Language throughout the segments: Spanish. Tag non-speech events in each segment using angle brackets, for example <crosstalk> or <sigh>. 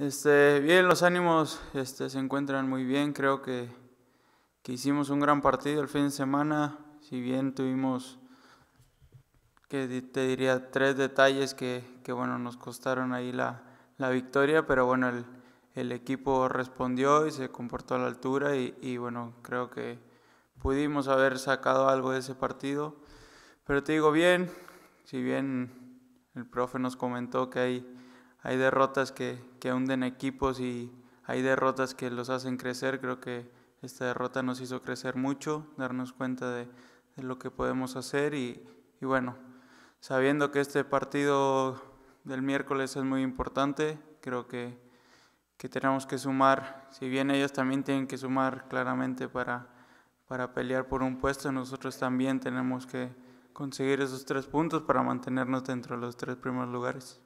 Este, bien, los ánimos este, se encuentran muy bien. Creo que, hicimos un gran partido el fin de semana. Si bien tuvimos, que te diría, tres detalles que, bueno, nos costaron ahí la, victoria, pero bueno, el, equipo respondió y se comportó a la altura y, y, bueno, creo que pudimos haber sacado algo de ese partido. Pero te digo bien, si bien el profe nos comentó que hay hay derrotas que, que hunden equipos y hay derrotas que los hacen crecer. Creo que esta derrota nos hizo crecer mucho, darnos cuenta de, lo que podemos hacer y, bueno, sabiendo que este partido del miércoles es muy importante, creo que, que tenemos que sumar, si bien ellos también tienen que sumar claramente para, para pelear por un puesto, nosotros también tenemos que conseguir esos tres puntos para mantenernos dentro de los tres primeros lugares.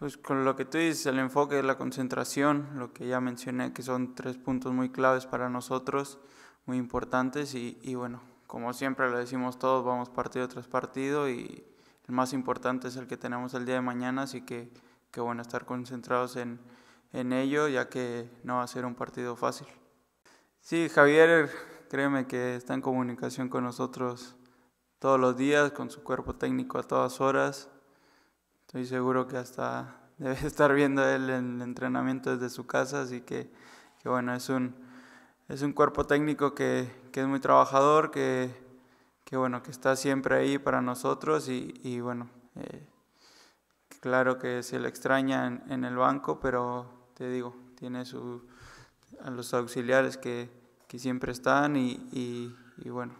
Pues con lo que tú dices, el enfoque de la concentración, lo que ya mencioné, que son tres puntos muy claves para nosotros, muy importantes y, y bueno, como siempre lo decimos todos, vamos partido tras partido y el más importante es el que tenemos el día de mañana, así que, que bueno, estar concentrados en, en ello, ya que no va a ser un partido fácil. Sí, Javier, créeme que está en comunicación con nosotros todos los días, con su cuerpo técnico a todas horas Estoy seguro que hasta <laughs> debe estar viendo él en el entrenamiento desde su casa, así que, que bueno, es un, es un cuerpo técnico que, que es muy trabajador, que, que, bueno, que está siempre ahí para nosotros y, y bueno, eh, claro que se le extraña en, el banco, pero te digo, tiene su, a los auxiliares que, que siempre están y, y bueno,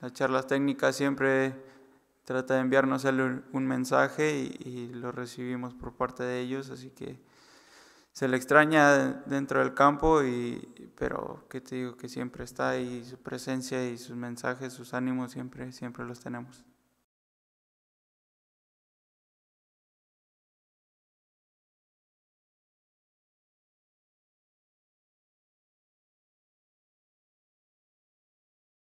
las charlas técnicas siempre trata de enviarnos un mensaje y, lo recibimos por parte de ellos, así que se le extraña dentro del campo, y, pero que te digo que siempre está ahí su presencia y sus mensajes, sus ánimos siempre, siempre los tenemos.